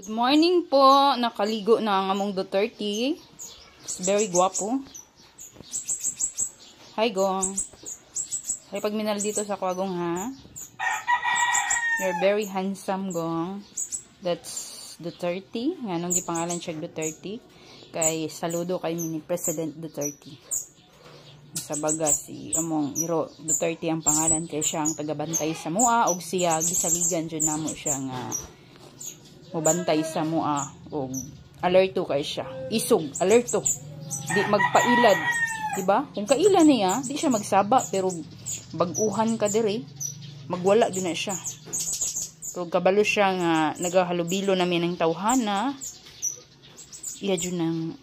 Good morning po. Nakaligo na ang among Duterte. It's very guapo. Hi, Gong. Hi, pag minal dito sa kwagong, ha? You're very handsome, Gong. That's Duterte. Nga nung gipangalan siya Duterte. Kay saludo kay mini President Duterte. Sa baga si among Iro Duterte ang pangalan kay siya ang tagabantay sa mua og siya gisaligan jud namo siya nga uh, mubantay sa mo ah, og um, alerto kay siya isog alerto di magpailad di ba kung kailan niya di siya magsaba pero baguhan ka dire magwala din na siya pero kabalo siya nga nagahalubilo namin ng tawhana iya jud nang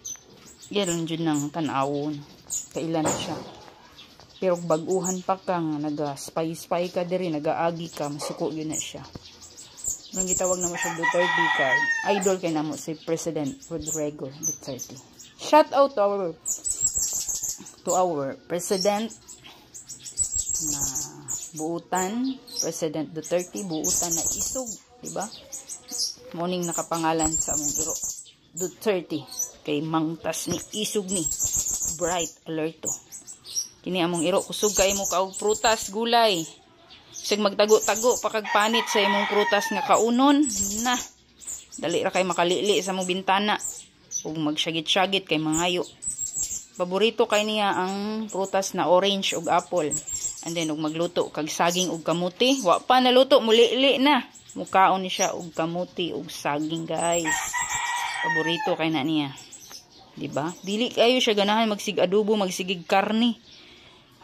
iya lang jud nang tan-awon kailan siya pero baguhan pa ka nga naga spy spy ka dire nagaagi ka masuko gyud na siya nung gitawag na mo si Duterte card, idol kay namo si President Rodrigo Duterte. Shout out to our to our President na buutan, President Duterte buutan na isog, di ba? Morning nakapangalan sa among iro Duterte kay mangtas ni isog ni bright alerto. Kini among iro kusog kay mo kaog prutas, gulay. Sig magtago-tago pakagpanit sa imong prutas nga kaunon. Na. Dali ra kay makalili sa mong bintana. Ug magsyagit-syagit kay mangayo. Paborito kay niya ang prutas na orange ug apple. And then ug magluto kag saging ug kamuti. Wa pa naluto muli-li na. Mukaon ni siya ug kamuti ug saging guys. Paborito kay na niya. 'Di ba? Dili kayo siya ganahan magsig adobo, magsigig karne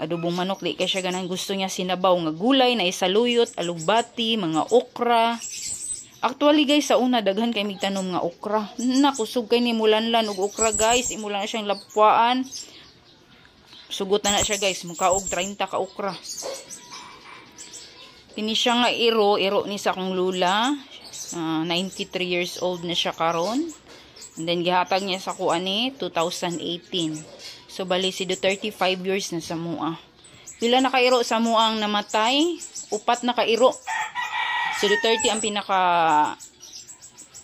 adubong manok di kay siya ganang gusto niya sinabaw nga gulay na isaluyot alugbati mga okra Actually guys, sa una daghan kay migtanom nga okra. Nakusog kay ni mulanlan og okra guys, imulan na siyang lapwaan. Sugot na na siya guys, mukaog 30 ka okra. Kini siya nga iro, iro ni sa akong lula. Uh, ah, 93 years old na siya karon. And then gihatag niya sa kuan ni 2018. So bali si do 35 years na sa mua. Pila na kairo sa mua ang namatay? Upat na kairo. Si do 30 ang pinaka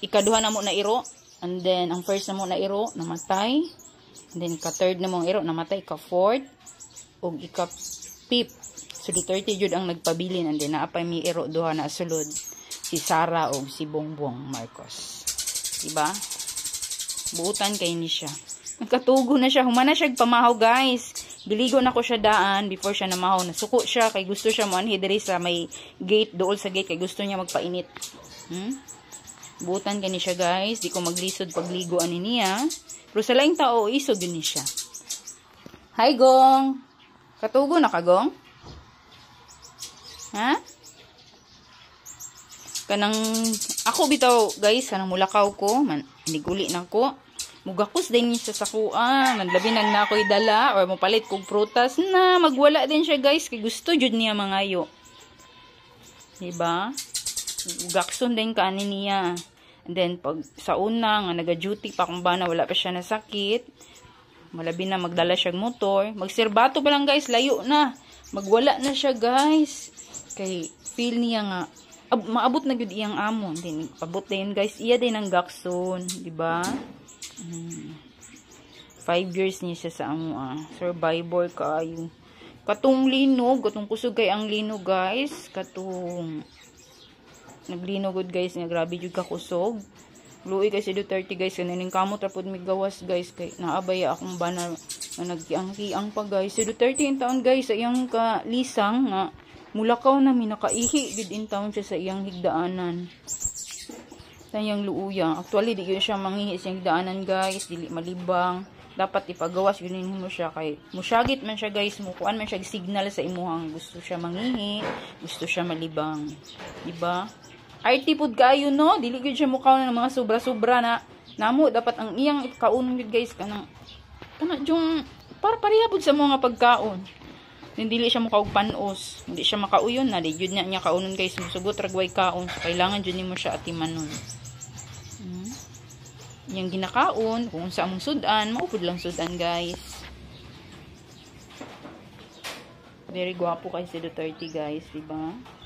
ikaduha na mo na iro. And then ang first na mo na iro namatay. And then ka third na mo iro namatay ka fourth ug ika fifth. So do 30 jud ang nagpabilin and then naapay mi iro duha na sulod si Sara o si Bongbong Marcos. Diba? Buutan kay ni siya. Nagkatugo na siya. Humana siya pamahaw guys. Biligo na ko siya daan before siya namahaw. Nasuko siya kay gusto siya mo anhi sa may gate dool sa gate kay gusto niya magpainit. Hmm? Buutan kay ni siya guys. Di ko maglisod pagligo ani niya. Pero sa laing tao isod yun ni siya. Hi gong. Katugo na ka gong? Ha? Kanang ako bitaw, guys, kanang mulakaw ko, man, iniguli na ko. Mugakos din niya sa sakuan. Manlabi nang na ako'y dala or mapalit kong prutas na magwala din siya, guys. Kay gusto jud niya mangayo. Diba? Gakson din kanin niya. And then, pag sa una, nga naga-duty pa kung ba na wala pa siya na sakit, malabi na magdala siya motor. Magsirbato pa lang guys, layo na. Magwala na siya guys. Kay, feel niya nga, ab maabot na gyud iyang amon din pabot din guys iya din ang gakson di ba 5 mm. years niya siya sa amo ah. survivor kaayo katong linog katong kusugay ang linog guys katong naglinog gud guys nga grabe jud ka kusog luoy kasi do 30 guys kanining kamot rapod migawas guys kay naabaya akong bana nga nagkiang-kiang pa guys do 30 taon guys sa iyang kalisang nga Mulakaw na minakaihi did in town siya sa iyang higdaanan. Sa iyang luuya. Actually di gyud siya mangihi sa iyang higdaanan guys, dili malibang. Dapat ipagawas yun mo siya kay musyagit man siya guys, mukuan man siya signal sa imuhang gusto siya mangihi, gusto siya malibang. Di ba? Arty pud kayo no, dili gyud siya mukaw na ng mga sobra-sobra na namo dapat ang iyang kaunon guys kanang kanang yung para pareha pud sa mga pagkaon dili siya mukha og panos hindi siya makauyon na di jud niya niya kaunon kay sumusugot ragway kaon so kailangan jud nimo siya atimanon hmm? yang ginakaon kung sa among sudan maupod lang sudan guys very gwapo kay si Duterte guys di ba